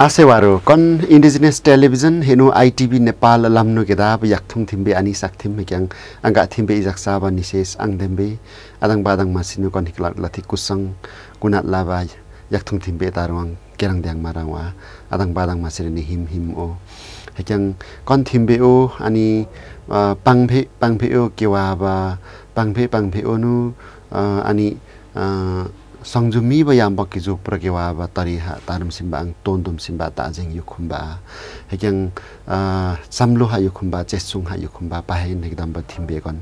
आसेवारो कन indigenous television हेनु आईटीबी नेपाल लामनु गेदाब याक्थुंग थिमबे अनि साक्थिम मेक्यांग अंगा थिमबे इजाक साबा निसेस अंगदेमबे अदंग बादंग मासिनु कन हिक्लाक लाथि कुसंग कुनात लाबा याक्थुंग थिमबे तारवांग केरंग द्यांग मारांगवा अदंग बादंग मासिरे नि हिम हिम ओ हेक्यांग कन थिमबे ओ अनि पांगभे पांगभे ओ केवाबा पांगभे पांगभे ओनु अनि 상주미바 양바기조 프라게와 바타리하 다름 심방 돈돔 심바 다징 유쿰바 해경 아 삼루하 유쿰바 제숭하 유쿰바 바hen 해담바 팀베건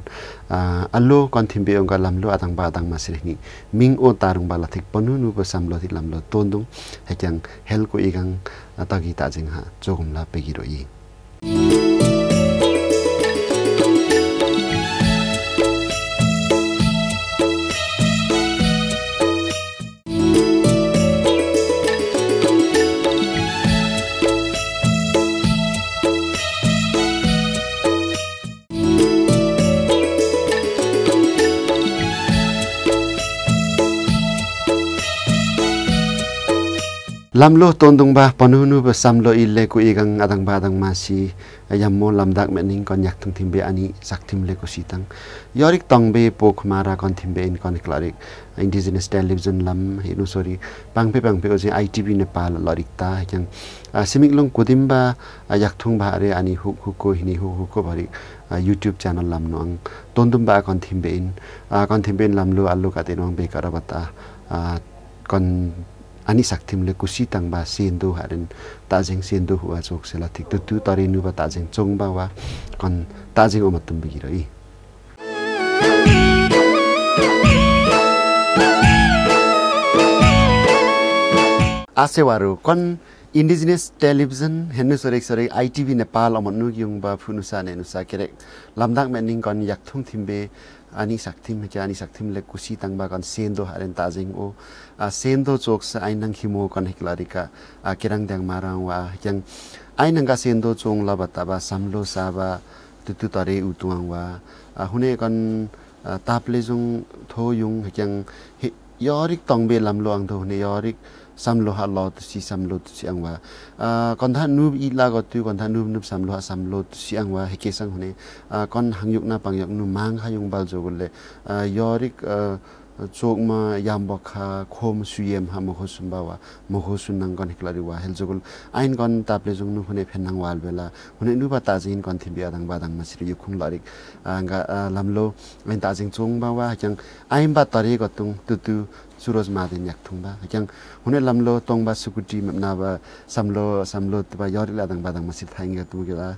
아 알로 건 팀베용가 람루 아당바 아당 마시니 밍오 따릉바 라틱 번누누 바 삼로디 람로 돈돔 해경 헬고 이강 아타기 다징하 조금라 베기로이 lamlo tondung tondungba panunu ba samlo ille ko igang adang ba badang masi mo lamdak me ning kon yak tung be ani sak le ko sitang yorik tong be pok mara kon be in kon klarik indigenous television lam hinu sorry pang pe ko itv nepal lorik ta yang simik long kudim ba yak thung ba re ani huk huk ko hini huk huk ko bari youtube channel lam nong noang ba kon be in kon timbe lamlo allo ka tinong be karabata kon अनि साक्थिमले कुसी तङवा सेन्दो हरेन ताजे सेन्दो हुवा चौकसेला ठिक त्यो तरेन बााजे चौँ वा कन् ताजे अन्त बिग्रिएर येवाहरू कन् इन्डिजिनियस टेलिभिजन हेर्नु सेक्स रे आइटिभी नेपाल युङ बुनुसान हेर्नुस के अरे लम्दक मेनिङ कन यक्कथुम थिम्बे ani saktim kya ani saktim le kusi tangba kan sendo haren tajing o sendo choks ainang himo kan hiklarika kirang dang marang wa jang ainang ka sendo chong la bataba samlo saba tutu tare utuang wa hune kan taple jung tho yung hekyang yorik tongbe lamlo ang tho hune yorik 삼로하 로드시 삼로드시 양와 아 건다 누브 일라거트 नुब 누브 누브 삼로하 삼로드시 양와 해케상 후네 아건 항육나 방역 누 망하용 발조글레 아 요릭 चोकमा याम्बखा खोम सुयेमहा मखोसुम्बावा मखोसुन नाङ्गन हेक्लारिवा हेल्जोगुल आइन gun तापले जुङ्नु हुने फेन्नाङ wall बेला हुने नुबा ताजिन गन्थे बियादाङ बादाङमा सिरी युखुङ लरिक लाम्लो आइन ताजिङ चोङबावा हाक्याङ आइम्बा तरे तुतु suroz maade nyak thungba kyang hune lamlo tongba sukuti na ba samlo samlo tba yor la dang badang masir thainga tu ge la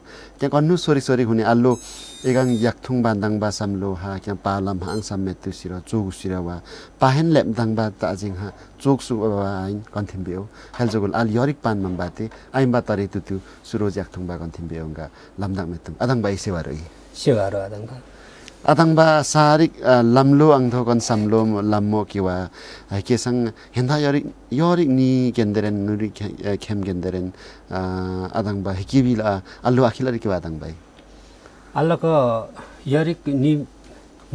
konnu sori sori hune allo egang yak thung ba dang ba samlo ha kyang pa lam hang sam me tu sira chu sira wa pa hen lem dang ba ta jing ha chok su ba ain kon thim beo hel jogol al yorik pan mam ba te aim ba tare tu tu suroz yak thung ba kon thim beo nga lam dang me tum adang ba i sewa roi sewa ro adang ba आतङबा सारिक लाम्लो आङथो कन साम्लो लाम्मो किवा केसङ हेन्दा यरिक यरिक नि गेन्देरेन नुरि खेम गेन्देरेन आदाङबा हेकिबि आल्लु आखिलारि किवा आदाङबाई आल्लको यरिक नि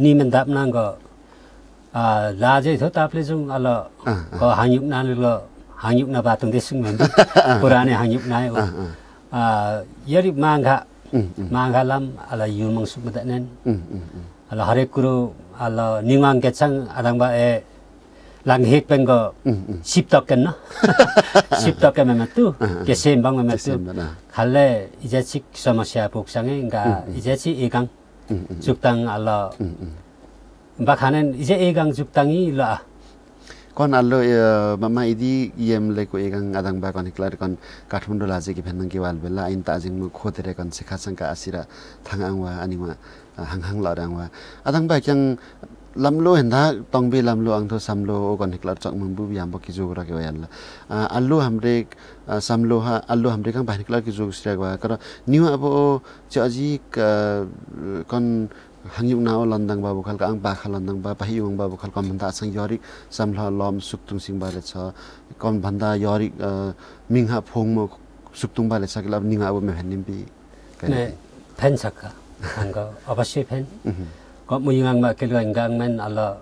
निमेन आ लाजै थियो तापले जुन आल्ल हाङयुक ल हाङयुक न बातुङ देसुङ भन्दै पुरानै हाङयुक नायो यरिक माङ्घा mangalam ala yumang sumadan nen hmm, hmm, hmm. ala hare kuru ala ningang kechang adang ba e lang hek peng go sip tok ken na sip tok ken ma tu ah, ah. ke sem bang ma tu khale ah. ija chik samasya pok sang e eh, ga ija chi e gang juk tang ala ba khanen ija e gang juk tang i la कन आलो मामा यदि इएमलेको एगाङ आदाङबा कनिक्लार कन Kathmandu लाजेकी भेन्नाङ wall बेला आइन ताजिङ खोतेर कन सेखासाङका आसिरा थाङ वा अनि उहाँ हाङहाङ लहर आङवा आदाङबा क्याङ लाम्लो हेन्दा तङ्बे लाम्लो आङथो साम्लो ओ कनिक्लार चङमु याम्बो कि जोग रक्यो याल्ला आल्लो हाम्रे साम्लो हा आल्लो हाम्रे कहाँ भानिक्लार कि जोग सिरागवा कर न्यु अब चाहिँ अझै कन hangi unao landang babu khal ka ang ba kha landang ba pahi yung babu khal kom banda sang yori samla lom suktung sing ba le cha kom banda yori mingha phong mo suktung ba le cha kila ninga abu me hanim bi ne pen saka hanga abasi pen ko mu yung ang ma kilo ngang men ala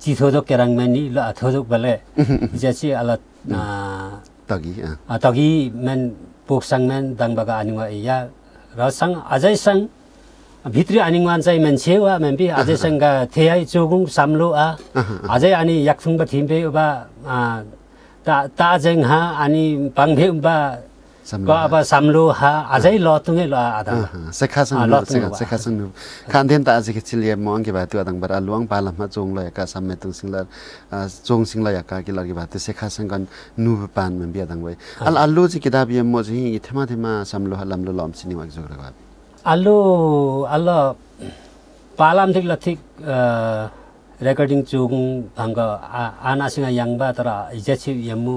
chi thodok kerang men ni la thodok bale jachi ala tagi a tagi men poksang men dang baga anwa ya rasang ajai sang भित्री आनिङ चाहिँ मान्छे वा मेम्पी आजैसँग थेयाइ चोगुङ साम्लो आ अझै अनि याक्थुङबा थिम्पे उबा ता ताजेङ हा अनि पाङभे उबा अब साम्लो हा अझै लतुङै ल आधा खान्थेन त आज चिलिया म अङ्के भातु त्यो बरा लुवाङ पालामा चोङ ल याका सामे चोङ सिङ याका कि लगे भातु सेखासँग नु पान मे बियादाङ अल अल्लु चाहिँ किताब यम म चाहिँ थेमा थेमा साम्लो हा लाम्लो लम्सिनी वाक जोग्रा भातु ಅಲ್ಲೂ ಅಲ್ಲ रेकर्डिङ चुङ ರೆಕರ್ಡಿಂಗ್ आ आनासँग याङबा तर ತರ ಇಜೆछि ಯಮ್ಮು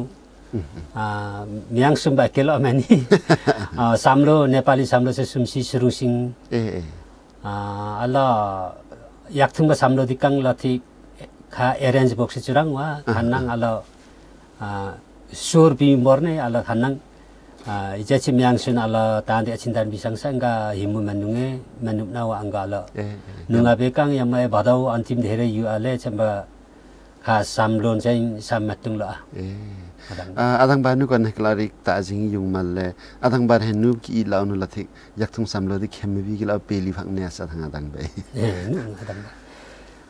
म्याङसुम्बा केल अमानी साम्रो नेपाली साम्रो चाहिँ सुम्सी सुरुसिङ ल याक्थुङबा साम्रो दिकाङ लथि खा एरेन्ज बोक्सी चुराङ वा खान्नाङ अल सोर बि मर्ने अल खान्नाङ à 이제 지금 양신 알라 다한테 친단 비상상가 힘을 만능에 만능 나와 안 가라 능아 배강 야마에 바다오 안팀 데레 유알레 참바 ha sam lon sen sam matung la eh. ah, adang ba nu kon klarik ta jing yung mal le adang ba henu ki la nu la thik yak thung sam lo di khem bi ki la pe li phang ne sa thang adang be eh,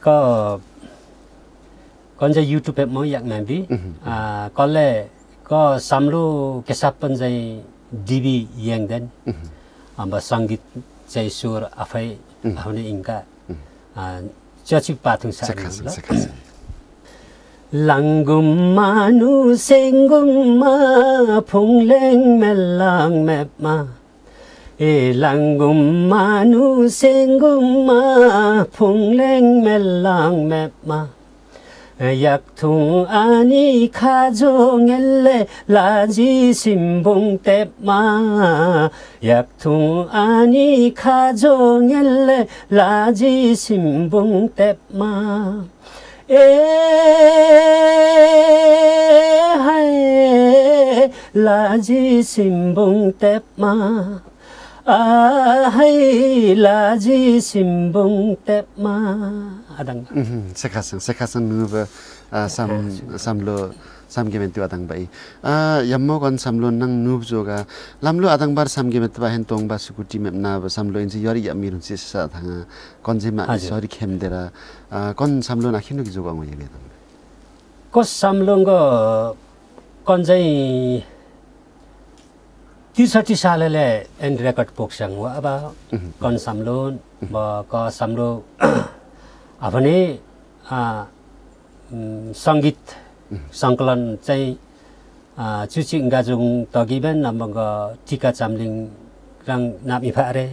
ko kon ja youtube mo yak man bi mhm. a ah, ko le क साम्लो केश चाहिँ DB याङ्दैन अब सङ्गीत चाहिँ स्वर आफै भाउने Inca चचिक पाथु long मानु सेङ्गुममा फुङलेङ मेलाङ म्यापमा ए लाङ्गुम मानु सेङुम फुङलेङ मेलाङ मेल्लाङ म्यापमा 약통 아니 카종엘레 라지 심봉때마 약통 아니 카종엘레 आहै लाजी सिम्बुङ टेपमा आदङ सेखासन सेखासन नुब साम सामलो samgimen tiwa tang bai a yammo gon samlo nang nub joga lamlo adang bar samgimen tiwa hen tong ba sukuti mem na ba samlo inji yori ya mirun si sa thang kon je ma sori khem dera kon samlo na khinu gi joga ngo ye ko samlo go kon jai त्रिसठी सालले and record पोक्स्याङ हो अब कन साम्लो क साम्लो भने सङ्गीत सङ्कलन चाहिँ चुचिङ गाजुङ तगिबेन अब टिका चाम्लिङ राङ नामिफा अरे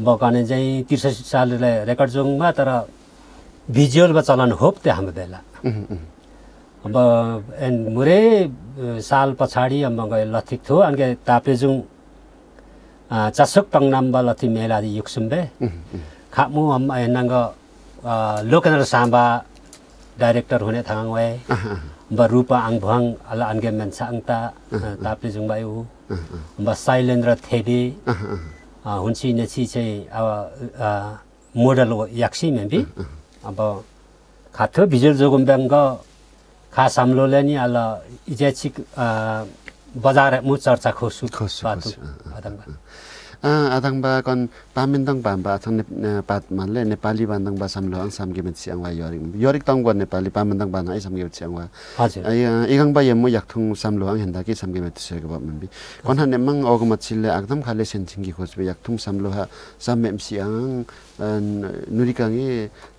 अब भने चाहिँ त्रिसठी सालले रेकर्ड जोङमा तर भिजुअलमा चलन होप त्यो हाम्रो बेला अब एन्ड मुरे साल पछाडि गए लथिक थियो अनि तापेजुङ चासुक टङनाम्ब लथि मेलादि युक्सुम्बे खामु अम्ब लोकेन्द्र साम्बा डाइरेक्टर हुने थाङ वे रूपा आङ भङ अल अन्गे मेन्साङता आङता तापेजुङ हो अब साइलेन्द्र थेबी हुन्सी नेसी चाहिँ अब मोडल याक्सी मेबी अब खाथ्यो भिजुअल जोगुम्ब्याङ्ग खास हामीले नि अल इतिहासिक बजार मु चर्चा खोज्छु आदाङबा कन पामेन्दङ भाम्बा अथवा पातमानले नेपाली बान्दङबा साम्लो अङ साम्गेमा चियाङवा यरिङ यरिक तङगो नेपाली पामेन्दङ बाना है हजुर चियाङवा बा यम याक्थुङ साम्लो अङ हेन्दा कि साम्गेमा तिसेको भयो मम्बी कन्हा नेमङ अगमा छिल्ले आगदम खाले सेन्थिङकी खोज्बे याक्थुङ साम्लो हा साम्मेम सियाङ नुरिकाङे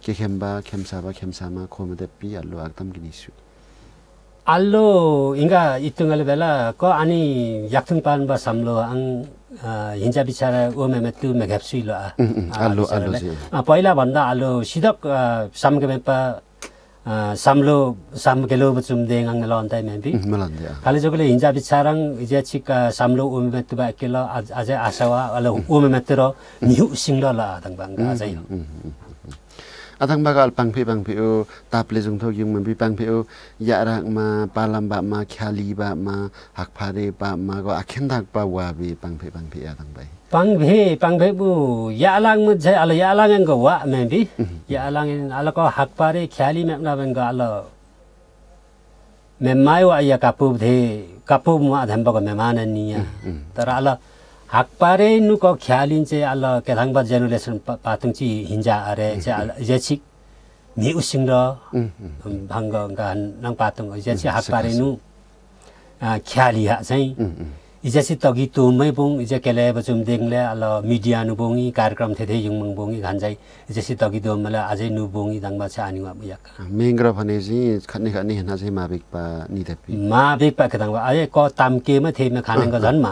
केखेम्बा खेम्साबा खेम्सामा खोमदे पि आल्लो आगदम गिनिसु आलो इङ्गा इतुङ्गाले बेला क अनि याक्थुङ పాన్ बा సమ్లో అం हिन्जा बिचरा त्यो मेत्लु मेघेप्सिलो आलु आलु पहिला भन्दा आलु सिधक सामके मेपा साम्लो सामकेलो चुम्देङ ल अन्ताइ मेपी खालि जोगले हिन्जा बिचारङ इजे छिक साम्लो ओमेमे मेत्तु बा केलो आज आशावा अल ओमे मेत्तु र न्यु सिङ्गल ल आदङ अझै athang ba gal pang phi pang phi o tap le jung thok yung man bi pang phi o ya ra ma palam ba ma khali ba ma hak pha re ba ma go akhen thak pa wa bi pang phi pang phi athang bai pang phi pang phi bu ya lang mu jai ala ya lang go wa me bi mhm. ya lang ala ko hak pa re khali me na ben go ala me mai wa ya kapu the kapu mu adham ba go me ma na ni ya mhm. tar ala हाकपारे नुक ख्यालिन चाहिँ अल्ल केथाङबा generation चाहिँ हिन्जा अरे चाहिँ जेछिक मि उसिङ र भाङ्ग गान नङ पातुङ इजेछि हाकपारे नु ख्यालिया चाहिँ इजेछि तगी तुमै बोङ इजे केले बचुम देङले अल मिडिया नु बोङी कार्यक्रम थेथे थे युङमङ बोङी घान्जाइ इजेछि तगी दो मलाई अझै नु बोङी दाङमा छ आनि वा मेङ्ग्र भने चाहिँ खन्ने खन्ने हेर्न चाहिँ माबेक पा निदेपि माबेक पा केदाङ अझै क तामकेमा थिएमा खानेको झन्मा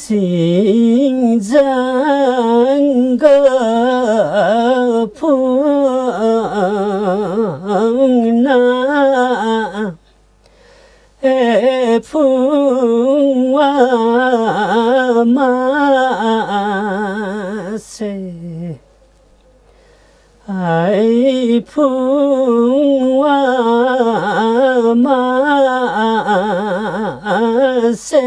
सिङ्ग फुङ्ना ए फुङ्वामा आई फुङ्वामा से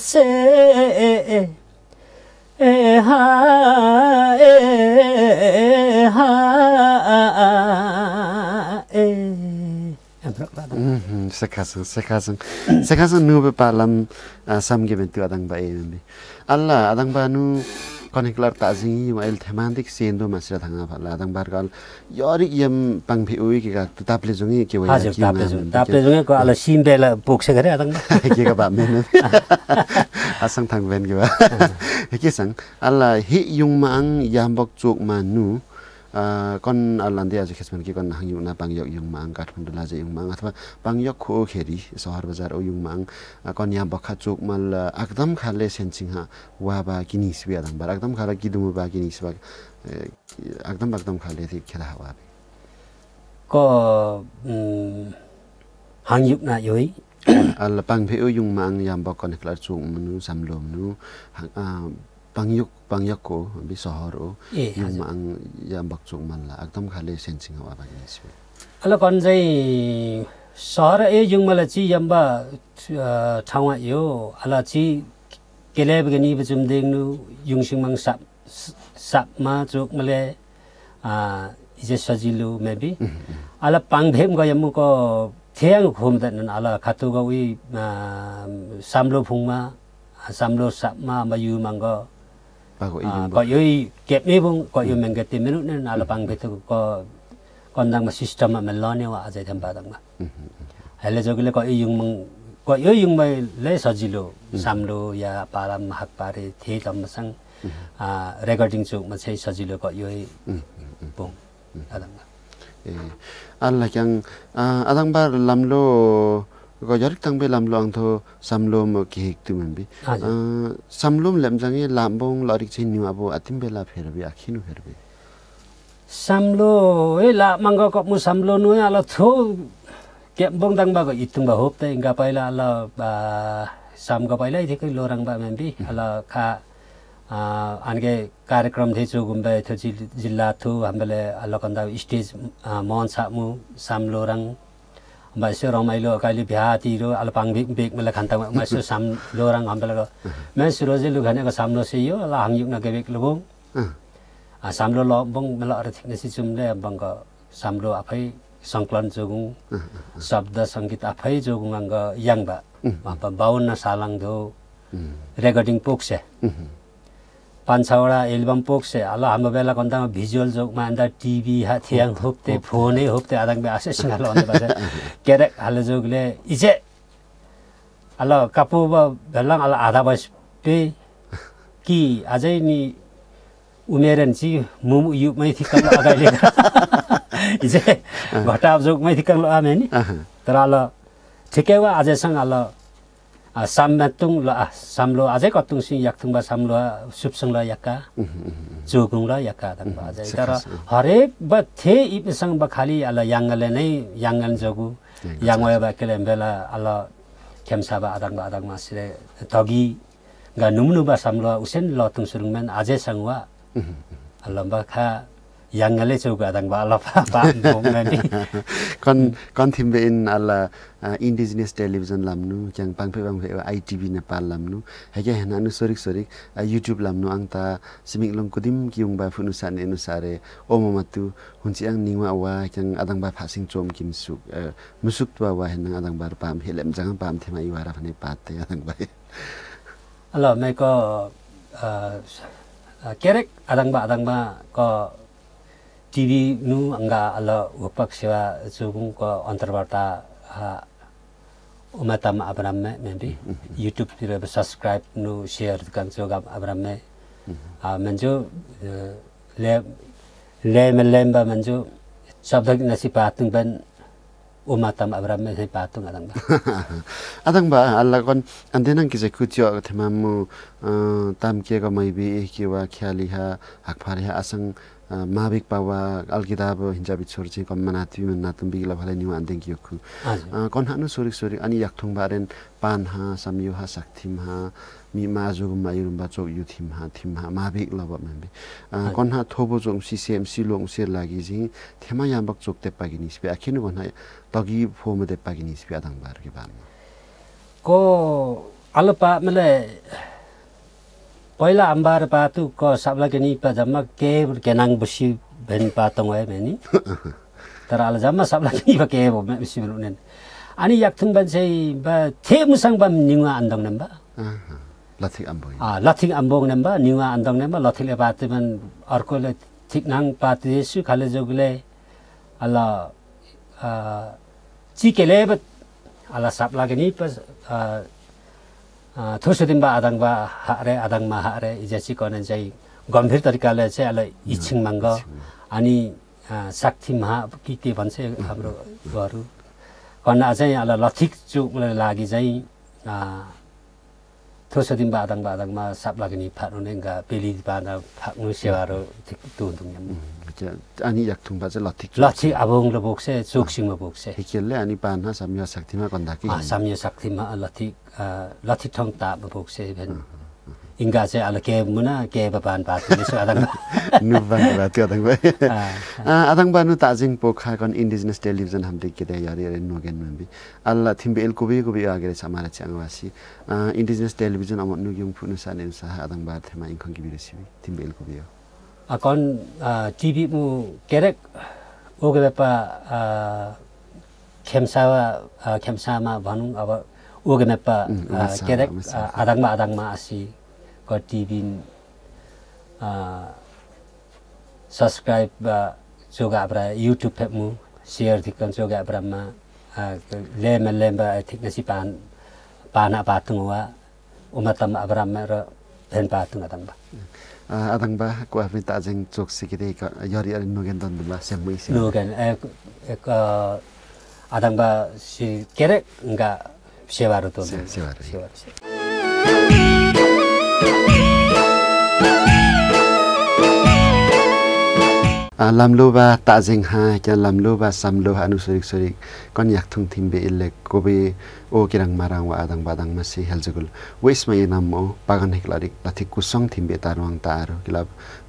से ए हा ए हा sekasung sekasung sekasung nu bepalam palam sam ge adang bayi nanti. Allah adang bayi nu कनेक्लर ताजिङ वाइल थेमान्दिक सेन्दो मासिर थाङ लादाङ बारगल यरि यम पाङफे उइकेका ताप्लेजुङ के भयो ताप्लेजुङ आलो सिन बेल पोक्छ गरे आदाङ के गा बा मेन आसाङ थाङ बेन के सङ आला हि युङमा आङ याम्बक चोकमा नु कन लान्दै आज खेसमान कि कन हाङ युङना पाङयक युङमाङ काठमाडौँ लाजे युङमाङ अथवा पाङयक खो खेरि सहर बजार औ युङमाङ कन्या बखा चोकमाल एकदम खाले सेन्सिङ वा बा आदम बार एकदम खाले किदुमु बा किनिसबा एकदम एकदम खाले थि खेला हावा क हाङ युङना योइ अल पाङफे युङ युङमाङ याम बकन चोक मनु सामलो मनु pangyuk pangyakko bi सहर हो युङमा आङ या बक्चुङ मानला एकदम खाले सेन्सिङ हो अब निस्बे अल कन्जै सहर ए युङमाला चाहिँ यम्बा ठाउँमा यो अला चाहिँ केलेब गनि बचुम देख्नु युङसिङ माङ साप सापमा चोकमाले इजे सजिलो मेबी अला पाङभेम गयमुको थेयाङ घुम्दैन अला खातु गाउँ साम्लो फुङमा साम्लो सापमा अब युमाङ कोही केपमै बुङ कहि म्याङ गेटे मेरो उठ्ने नालो पाङ भेटुकको कन्दङ्गमा सिस्टममा मैले लिने हो अझै थम्बा आदङ्गा हेल्थले कहि युङमुङ कही युङमा सजिलो साम्लो या पारामा हाक पारे थिए त मसङ रेकर्डिङ चुकमा चाहिँ सजिलो कै बुङ्गा ए अङ अदङबा लाम्लो ङ्बे लाम्लो आउँथ्यो साम्लोम के हिक्थ्यो म्याम्बी सामलुम ल्याम्सँगै लाम्बोङ अब साम्लो है लामाङ्गा कप्नु साम्लो नु अल्ङदाङबाको हित्तुङ बाप त्यहाँदेखिका पहिला अल्ला बाम्गा पहिल्यै थियो कि लोराङ बाम्बी अल्ला खा अनि के कार्यक्रम थिएछु घुम्दा थियो जिल्ला जिल्ला थु हामीले अल्लो स्टेज महन छाप्नु साम यसो रमाइलो कहिले भ्यातिरो अल्पाङ बेग मलाई खान्ता यसो साम लोराङ हम्दालको मेसु रोजे लुघानेको साम्लो से यो ल हाङ युग गेबेक लुबुङ साम्लो ल बङ मलाई अरू थिक्ने सिचुमले बङ्ग साम्लो आफै सङ्कलन जोगुङ शब्द सङ्गीत आफै जोगुङ अङ्ग याङबा बाहुन्न सालाङ धो रेकर्डिङ पोक्से पाँच छवटा एल्बम पोक्स हाल हाम्रो बेलाको अन्त भिजुअल जोकमा अन्त टिभी थियाङ होप्थे फोनै होप्थे आधाङ आशेसँग भन्नुपर्छ क्यारेक हाले जोगले इचे हल्ला कापो भेल्ला हल्ला आधा बस पे कि अझै नि उमेर नि चाहिँ मु युगमै थिक्कल अगाडि हिजो घटा जोगमै थिक्कल आमे नि तर हाल ठिकै हो आजसँग हल्ला samlo aze ko tungsi yaktungba samlo subtsungla yakka, tsyugungla yakka adangba aday. horeba the ii pysangba khali alla yangalay nai yangal jagu, yangwaya ba kilay mbela alla kyamsaba adangba adangma sire dogi nga numnu ba samlo usen lo tungsi rungmen aze sangwa allamba yangale chuga dang ba la pa pa bom kon kon thim in ala indigenous television lamnu kyang pang pe bang pe itv nepal lamnu hege hena nu sorik sorik youtube lamnu angta simik long kudim kiyung ba phunu san enu sare omamatu hunchi ang ningwa wa kyang adang ba phasing chom kim su musuk twa wa hena adang ba pam helem jang pam thema iwara phane pat te adang ba ala mai ko kerek adang ba adang ba ko 찌리누가 알라 우박시와 조금과 언더바다 아 उमाताम आबराममा maybe hmm. युट्युबतिर अब subscribe नु share गर्छु आबराममा भन्छु ले लेम लेम्बा भन्छु शब्द नसी पातुङ बन उमाताम आबराममा चाहिँ पातुङ आदङबा आदङबा अल्लाह कन अन्देनङ कि चाहिँ कुच्यो अगथेमा मु ताम के ग मैबी एकेवा ख्यालिहा हाकफारिहा आसङ माविक पावा अलकिताब अब हिन्जाबी छोर चाहिँ कम्मा नाति नातु बिग्ला भाले न्यु आन्दे गियोखु कन्हानु छोरी छोरी अनि याक्थुङ बारेन पान हा सम्यो हा साक्थिम हा मि माजु गुम्बा यो गुम्बा चोक यो थिम हा थिम हा माभि लभे कन्हा थोबो चोक सिसेम सिलोङ सेर लागि चाहिँ थेमा याम्बक चोक देप्पा कि निस्पे आखिन भन्ना तगि फोमा देप्पा कि निस्पे आदाङ बार कि बारमा को अल्पा मलाई पहिला अम्बार पातु क केनी पा जम्मा के केनाङ बसी भेन पातङ वाय भनी तर आला जम्मा पा के केब मेसी भेन उनेन अनि याक्थुन बन चाहिँ बा थे मुसाङ बम निङा आन्दङ नम्बा लथिङ अम्बो आ लथिङ अम्बो नम्बा निङा आन्दङ नम्बा लथिङले पाते बन अर्कोले थिकनाङ पाते जेसु खाले जोगले आला चिकेले अल आला साब्लाकेनी दिनमा आदाङबा हारे आदाङमा हारे चाहिँ कने चाहिँ गम्भीर तरिकाले चाहिँ यसलाई इच्छिङ माङ्ग अनि साक्षी महा के के भन्छ हाम्रो घरहरू कन्या चाहिँ यसलाई लथिक चुकलाई लागि चाहिँ थोसो दिन बादाङ बाधाङमा सापलागिनी फाट्नु नै गा बेली बाँध फाक्नु सेवाहरू चाहिँ लथिक अब बोक्छ चोकसिङमा बोक्छेलले अनि शक्तिमा कि साम्य शक्तिमा लथिक लथिक तापमा बोक्छ इङ्गा चाहिँ अलिक के मुना के बान पात त्यसो आदाङ नुबान आ आदाङ बानु ताजिङ पोखा कन इन्डिजिनस टेलिभिजन हामीले के दे यार यार नोगेन मबी अल्ला थिम्बे एल कोबी कोबी आगेर छ मारा च्याङवासी इन्डिजिनस टेलिभिजन अब नुगुम फुन साने सा आदाङ बा थेमा इनकम गिबी थिम्बे एल कोबी आ कन टिभी मु केरेक ओगेपा बा आ खेमसा वा भनु अब ओगे केरेक आदाङ बा आदाङ मा आसी प्रतिदिन सब्सक्राइब बा जोगा युट्युब फेप मु सेयर थिक जोगा अबमा ले मे ले बा आई पान पाना पातु व उमा तम र भेन पातु न तम बा अ को अभी ताजिन चोक सिकि यरि यरी अरि नुगेन दन दु नोगेन एक एक अदंग सि केरे गा सेवा रु तो सेवा सेवा लाम्लो बा ताजेङ हा किन लाम्लो बाम्लो हानुसोरी छोरी कनिकथुङ थिम्बे इल्ले कोबे ओ किराङ माराङ वा आदाङ बादाङ से हेल्जुगुल वेस्टमा यो नाम हो पागन लिएको थिएँ कुसङ थिम्बे तारुवाङ तार किलाब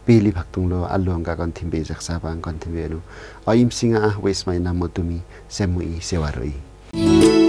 पेले भक्तुङलो आलु अङ्का कन् थिम्बे झक्सा बाङ कन् थिम्बेहरू अहिम सिङ आइसमा तुमी सेमुई यी सेवा रोइ